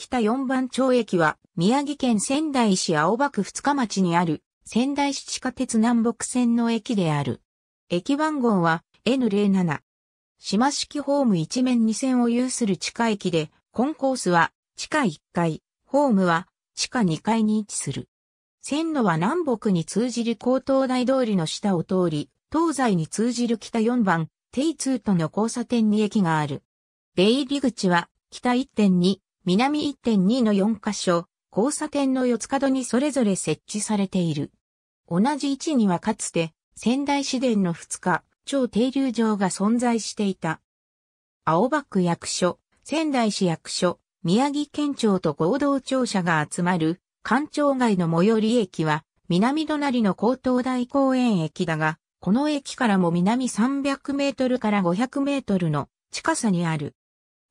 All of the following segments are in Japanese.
北4番町駅は、宮城県仙台市青葉区二日町にある、仙台市地下鉄南北線の駅である。駅番号は N07。島式ホーム一面2線を有する地下駅で、コンコースは地下1階、ホームは地下2階に位置する。線路は南北に通じる高等大通りの下を通り、東西に通じる北4番、T2 との交差点に駅がある。出入り口は北1.2、南1.2の4カ所、交差点の四つ角にそれぞれ設置されている。同じ位置にはかつて、仙台市電の2日、超停留場が存在していた。青葉区役所、仙台市役所、宮城県庁と合同庁舎が集まる、官庁街の最寄り駅は、南隣の高等大公園駅だが、この駅からも南300メートルから500メートルの近さにある。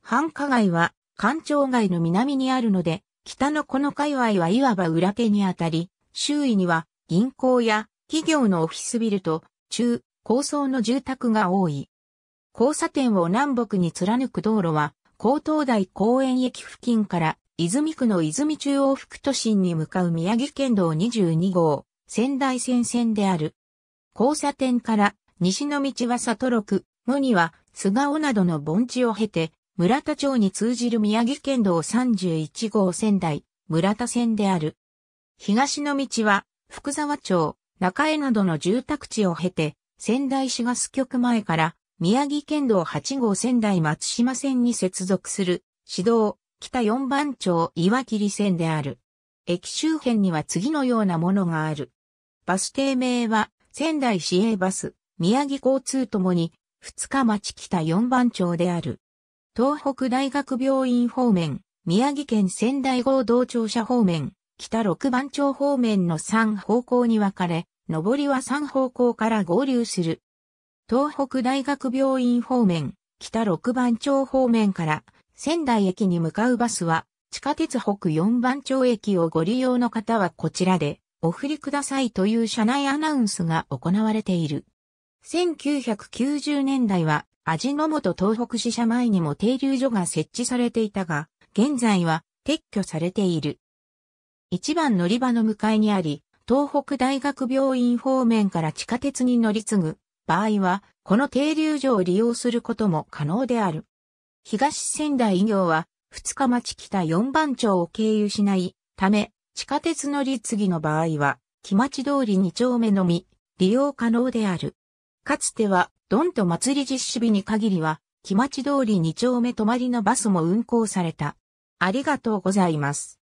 繁華街は官庁街の南にあるので、北のこの界隈はいわば裏手にあたり、周囲には銀行や企業のオフィスビルと中高層の住宅が多い。交差点を南北に貫く道路は、高東台公園駅付近から泉区の泉中央副都心に向かう宮城県道22号、仙台線線である。交差点から西の道は里六、後には菅尾などの盆地を経て、村田町に通じる宮城県道31号仙台、村田線である。東の道は、福沢町、中江などの住宅地を経て、仙台市ガス局前から、宮城県道8号仙台松島線に接続する、市道、北4番町岩切線である。駅周辺には次のようなものがある。バス停名は、仙台市営バス、宮城交通ともに、二日町北4番町である。東北大学病院方面、宮城県仙台合同庁舎方面、北六番町方面の3方向に分かれ、上りは3方向から合流する。東北大学病院方面、北六番町方面から仙台駅に向かうバスは、地下鉄北四番町駅をご利用の方はこちらでお振りくださいという車内アナウンスが行われている。1990年代は味の素東北支社前にも停留所が設置されていたが、現在は撤去されている。一番乗り場の向かいにあり、東北大学病院方面から地下鉄に乗り継ぐ場合は、この停留所を利用することも可能である。東仙台医業は、二日町北四番町を経由しないため、地下鉄乗り継ぎの場合は、木町通り二丁目のみ、利用可能である。かつては、ドンと祭り実施日に限りは、木町通り2丁目泊まりのバスも運行された。ありがとうございます。